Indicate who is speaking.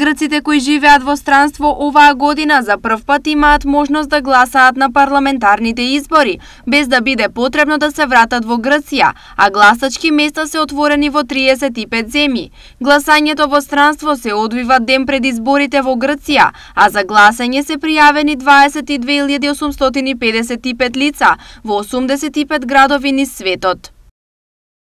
Speaker 1: Грците кои живеат во странство оваа година за прв пат имаат можност да гласаат на парламентарните избори, без да биде потребно да се вратат во Грција, а гласачки места се отворени во 35 земји. Гласањето во странство се одвива ден пред изборите во Грција, а за гласање се пријавени 22.855 лица во 85 градови низ светот.